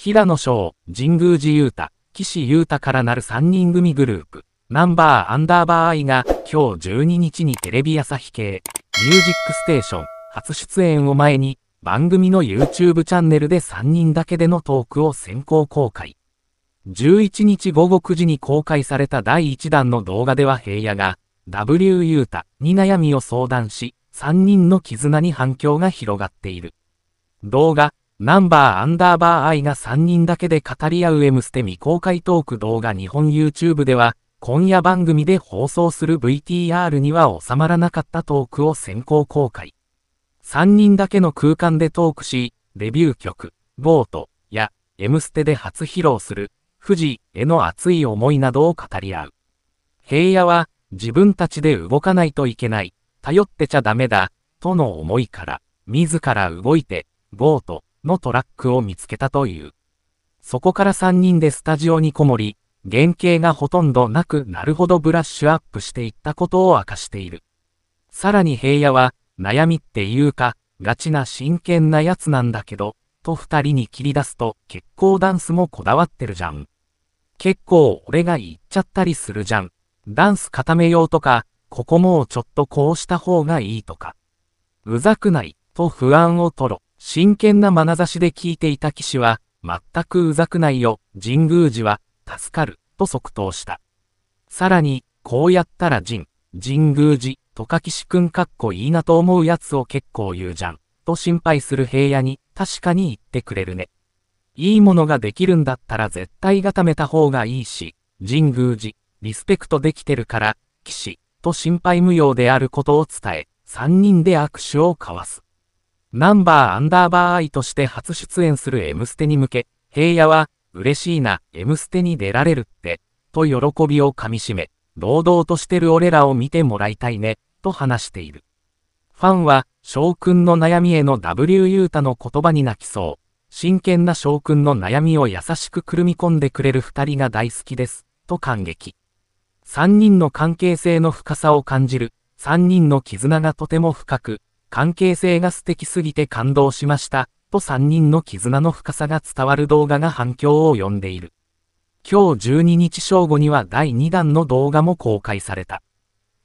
平野翔、神宮寺勇太、岸優太からなる3人組グループ、ナンバーアンダーバーアイが今日12日にテレビ朝日系、ミュージックステーション、初出演を前に、番組の YouTube チャンネルで3人だけでのトークを先行公開。11日午後9時に公開された第1弾の動画では平野が、W ユータに悩みを相談し、3人の絆に反響が広がっている。動画、ナンバーアンダーバーアイが3人だけで語り合う M ステ未公開トーク動画日本 YouTube では、今夜番組で放送する VTR には収まらなかったトークを先行公開。3人だけの空間でトークし、デビュー曲、ボートや M ステで初披露する、富士への熱い思いなどを語り合う。平野は、自分たちで動かないといけない、頼ってちゃダメだ、との思いから、自ら動いて、ボート、のトラックを見つけたという。そこから3人でスタジオにこもり、原型がほとんどなくなるほどブラッシュアップしていったことを明かしている。さらに平野は、悩みっていうか、ガチな真剣なやつなんだけど、と二人に切り出すと、結構ダンスもこだわってるじゃん。結構俺が言っちゃったりするじゃん。ダンス固めようとか、ここもうちょっとこうした方がいいとか。うざくない、と不安をとろ。真剣な眼差しで聞いていた騎士は、全くうざくないよ、神宮寺は、助かる、と即答した。さらに、こうやったら神、神宮寺、とか騎士くんかっこいいなと思うやつを結構言うじゃん、と心配する平野に、確かに言ってくれるね。いいものができるんだったら絶対固めた方がいいし、神宮寺、リスペクトできてるから、騎士、と心配無用であることを伝え、3人で握手を交わす。ナンバーアンダーバーアイとして初出演する M ステに向け、平野は、嬉しいな、M ステに出られるって、と喜びをかみしめ、堂々としてる俺らを見てもらいたいね、と話している。ファンは、翔くんの悩みへの W ユータの言葉に泣きそう。真剣な翔くんの悩みを優しくくるみ込んでくれる二人が大好きです、と感激。三人の関係性の深さを感じる、三人の絆がとても深く、関係性が素敵すぎて感動しました、と3人の絆の深さが伝わる動画が反響を呼んでいる。今日12日正午には第2弾の動画も公開された。